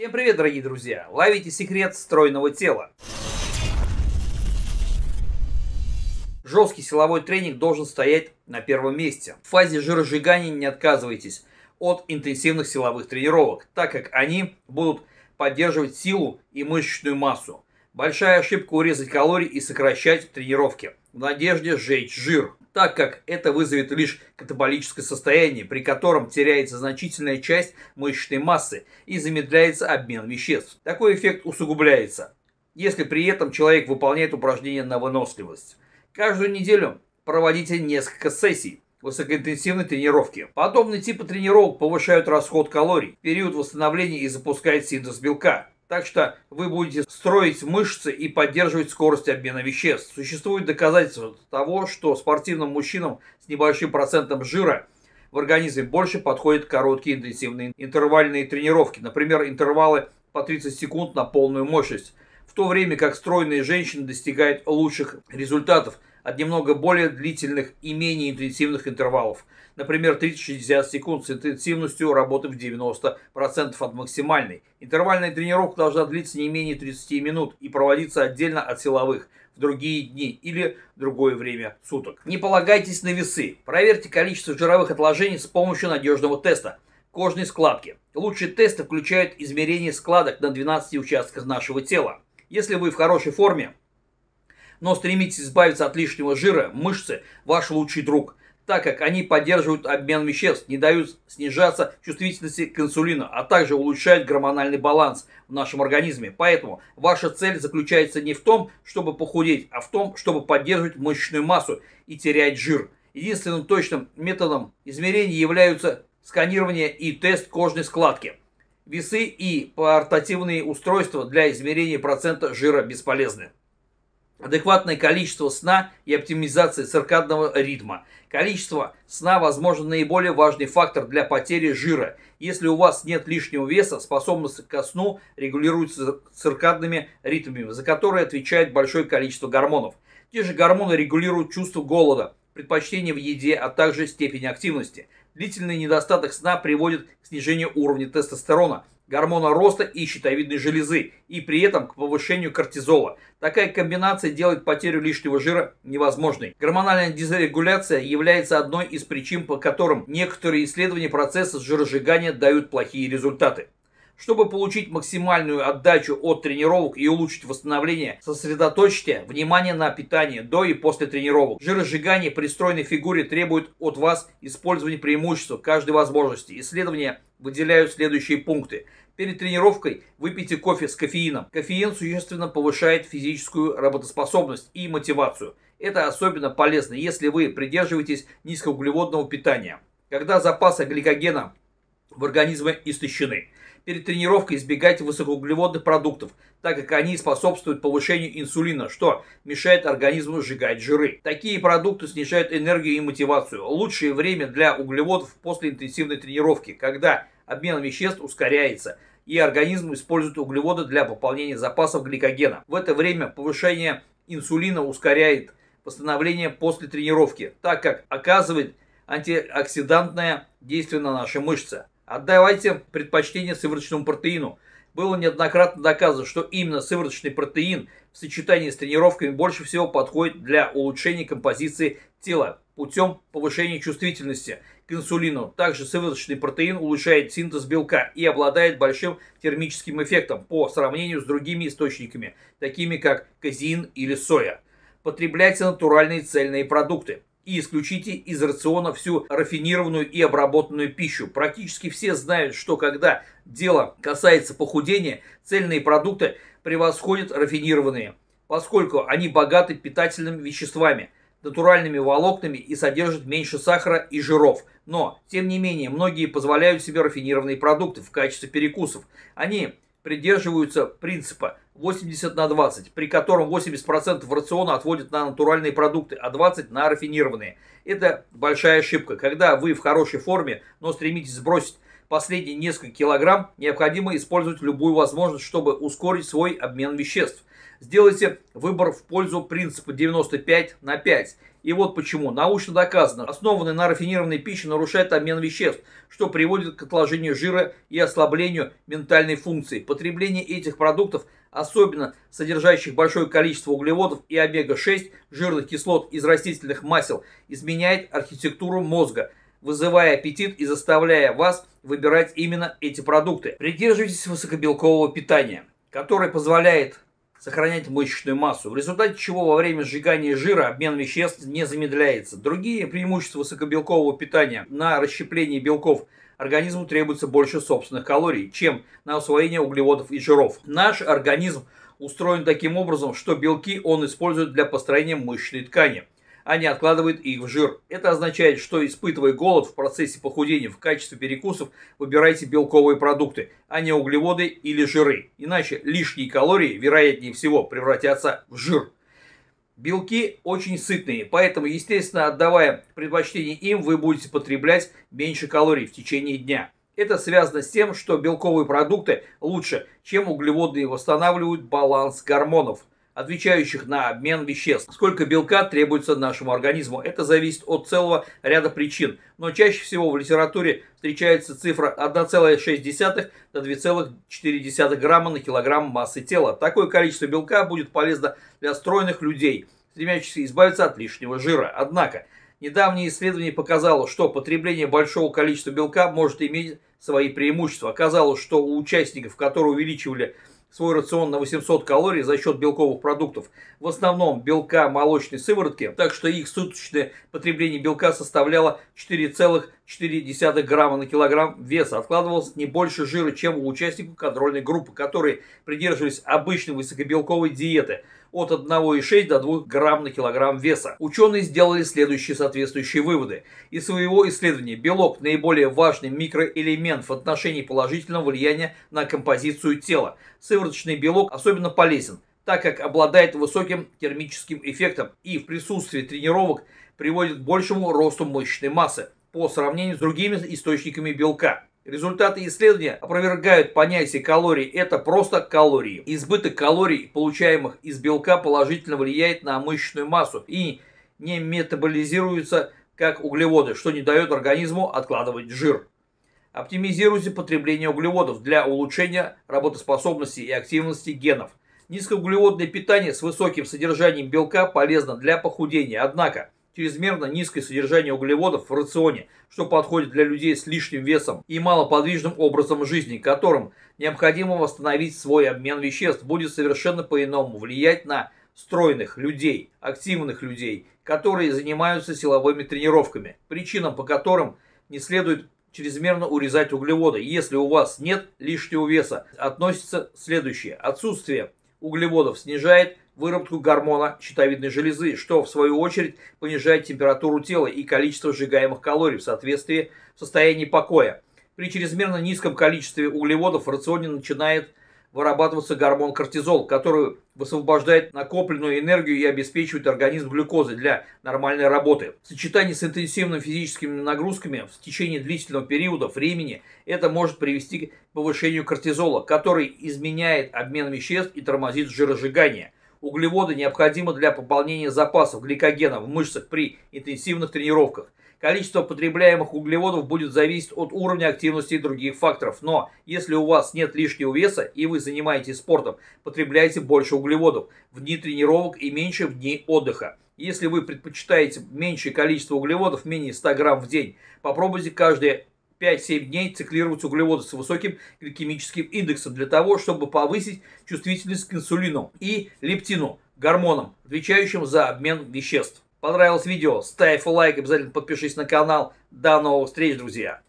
Всем привет, дорогие друзья! Ловите секрет стройного тела. Жесткий силовой тренинг должен стоять на первом месте. В фазе жиросжигания не отказывайтесь от интенсивных силовых тренировок, так как они будут поддерживать силу и мышечную массу. Большая ошибка урезать калории и сокращать тренировки в надежде сжечь жир, так как это вызовет лишь катаболическое состояние, при котором теряется значительная часть мышечной массы и замедляется обмен веществ. Такой эффект усугубляется, если при этом человек выполняет упражнения на выносливость. Каждую неделю проводите несколько сессий высокоинтенсивной тренировки. Подобные типы тренировок повышают расход калорий, период восстановления и запускают синтез белка. Так что вы будете строить мышцы и поддерживать скорость обмена веществ. Существует доказательство того, что спортивным мужчинам с небольшим процентом жира в организме больше подходят короткие интенсивные интервальные тренировки. Например, интервалы по 30 секунд на полную мощность. В то время как стройные женщины достигают лучших результатов – от немного более длительных и менее интенсивных интервалов. Например, 30-60 секунд с интенсивностью работы в 90% от максимальной. Интервальная тренировка должна длиться не менее 30 минут и проводиться отдельно от силовых в другие дни или в другое время суток. Не полагайтесь на весы. Проверьте количество жировых отложений с помощью надежного теста – кожной складки. Лучшие тесты включают измерение складок на 12 участках нашего тела. Если вы в хорошей форме, но стремитесь избавиться от лишнего жира, мышцы – ваш лучший друг, так как они поддерживают обмен веществ, не дают снижаться чувствительности к инсулину, а также улучшают гормональный баланс в нашем организме. Поэтому ваша цель заключается не в том, чтобы похудеть, а в том, чтобы поддерживать мышечную массу и терять жир. Единственным точным методом измерения являются сканирование и тест кожной складки. Весы и портативные устройства для измерения процента жира бесполезны адекватное количество сна и оптимизация циркадного ритма. Количество сна, возможно, наиболее важный фактор для потери жира. Если у вас нет лишнего веса, способность ко сну регулируется циркадными ритмами, за которые отвечает большое количество гормонов. Те же гормоны регулируют чувство голода, предпочтение в еде, а также степень активности. Длительный недостаток сна приводит к снижению уровня тестостерона, гормона роста и щитовидной железы, и при этом к повышению кортизола. Такая комбинация делает потерю лишнего жира невозможной. Гормональная дисрегуляция является одной из причин, по которым некоторые исследования процесса жиросжигания дают плохие результаты. Чтобы получить максимальную отдачу от тренировок и улучшить восстановление, сосредоточьте внимание на питании до и после тренировок. Жиросжигание при стройной фигуре требует от вас использования преимущества каждой возможности. Исследования выделяют следующие пункты – Перед тренировкой выпейте кофе с кофеином. Кофеин существенно повышает физическую работоспособность и мотивацию. Это особенно полезно, если вы придерживаетесь низкоуглеводного питания, когда запасы гликогена в организме истощены. Перед тренировкой избегайте высокоуглеводных продуктов, так как они способствуют повышению инсулина, что мешает организму сжигать жиры. Такие продукты снижают энергию и мотивацию. Лучшее время для углеводов после интенсивной тренировки, когда обмен веществ ускоряется – и организм использует углеводы для пополнения запасов гликогена. В это время повышение инсулина ускоряет восстановление после тренировки, так как оказывает антиоксидантное действие на наши мышцы. Отдавайте предпочтение сывороточному протеину. Было неоднократно доказано, что именно сывороточный протеин в сочетании с тренировками больше всего подходит для улучшения композиции тела путем повышения чувствительности к инсулину. Также сывороточный протеин улучшает синтез белка и обладает большим термическим эффектом по сравнению с другими источниками, такими как казеин или соя. Потребляйте натуральные цельные продукты и исключите из рациона всю рафинированную и обработанную пищу. Практически все знают, что когда дело касается похудения, цельные продукты превосходят рафинированные, поскольку они богаты питательными веществами – натуральными волокнами и содержит меньше сахара и жиров. Но, тем не менее, многие позволяют себе рафинированные продукты в качестве перекусов. Они придерживаются принципа 80 на 20, при котором 80% рациона отводят на натуральные продукты, а 20 на рафинированные. Это большая ошибка. Когда вы в хорошей форме, но стремитесь сбросить последние несколько килограмм, необходимо использовать любую возможность, чтобы ускорить свой обмен веществ сделайте выбор в пользу принципа 95 на 5. И вот почему. Научно доказано, основанная на рафинированной пище нарушает обмен веществ, что приводит к отложению жира и ослаблению ментальной функции. Потребление этих продуктов, особенно содержащих большое количество углеводов и омега-6, жирных кислот из растительных масел, изменяет архитектуру мозга, вызывая аппетит и заставляя вас выбирать именно эти продукты. Придерживайтесь высокобелкового питания, которое позволяет сохранять мышечную массу, в результате чего во время сжигания жира обмен веществ не замедляется. Другие преимущества высокобелкового питания на расщепление белков организму требуется больше собственных калорий, чем на усвоение углеводов и жиров. Наш организм устроен таким образом, что белки он использует для построения мышечной ткани они откладывают их в жир. Это означает, что испытывая голод в процессе похудения в качестве перекусов, выбирайте белковые продукты, а не углеводы или жиры. Иначе лишние калории, вероятнее всего, превратятся в жир. Белки очень сытные, поэтому, естественно, отдавая предпочтение им, вы будете потреблять меньше калорий в течение дня. Это связано с тем, что белковые продукты лучше, чем углеводные, восстанавливают баланс гормонов – отвечающих на обмен веществ. Сколько белка требуется нашему организму? Это зависит от целого ряда причин. Но чаще всего в литературе встречается цифра 1,6 до 2,4 грамма на килограмм массы тела. Такое количество белка будет полезно для стройных людей, стремящихся избавиться от лишнего жира. Однако, недавнее исследование показало, что потребление большого количества белка может иметь свои преимущества. Оказалось, что у участников, которые увеличивали свой рацион на 800 калорий за счет белковых продуктов. В основном белка молочной сыворотки, так что их суточное потребление белка составляло 4,4 грамма на килограмм веса. Откладывалось не больше жира, чем у участников контрольной группы, которые придерживались обычной высокобелковой диеты – от 1,6 до 2 грамм на килограмм веса. Ученые сделали следующие соответствующие выводы. Из своего исследования белок – наиболее важный микроэлемент в отношении положительного влияния на композицию тела. Сывороточный белок особенно полезен, так как обладает высоким термическим эффектом и в присутствии тренировок приводит к большему росту мышечной массы по сравнению с другими источниками белка. Результаты исследования опровергают понятие калорий. Это просто калории. Избыток калорий, получаемых из белка, положительно влияет на мышечную массу и не метаболизируется как углеводы, что не дает организму откладывать жир. Оптимизируйте потребление углеводов для улучшения работоспособности и активности генов. Низкоуглеводное питание с высоким содержанием белка полезно для похудения, однако – чрезмерно низкое содержание углеводов в рационе, что подходит для людей с лишним весом и малоподвижным образом жизни, которым необходимо восстановить свой обмен веществ, будет совершенно по-иному влиять на стройных людей, активных людей, которые занимаются силовыми тренировками, причинам по которым не следует чрезмерно урезать углеводы. Если у вас нет лишнего веса, относится следующее. Отсутствие углеводов снижает выработку гормона щитовидной железы, что в свою очередь понижает температуру тела и количество сжигаемых калорий в соответствии с состоянием покоя. При чрезмерно низком количестве углеводов в рационе начинает вырабатываться гормон кортизол, который высвобождает накопленную энергию и обеспечивает организм глюкозой для нормальной работы. В сочетании с интенсивными физическими нагрузками в течение длительного периода времени это может привести к повышению кортизола, который изменяет обмен веществ и тормозит жиросжигание – углеводы необходимы для пополнения запасов гликогена в мышцах при интенсивных тренировках. Количество потребляемых углеводов будет зависеть от уровня активности и других факторов. Но если у вас нет лишнего веса и вы занимаетесь спортом, потребляйте больше углеводов в дни тренировок и меньше в дни отдыха. Если вы предпочитаете меньшее количество углеводов, менее 100 грамм в день, попробуйте каждые 5-7 дней циклировать углеводы с высоким гликемическим индексом для того, чтобы повысить чувствительность к инсулину и лептину, гормонам, отвечающим за обмен веществ. Понравилось видео? Ставь лайк, обязательно подпишись на канал. До новых встреч, друзья!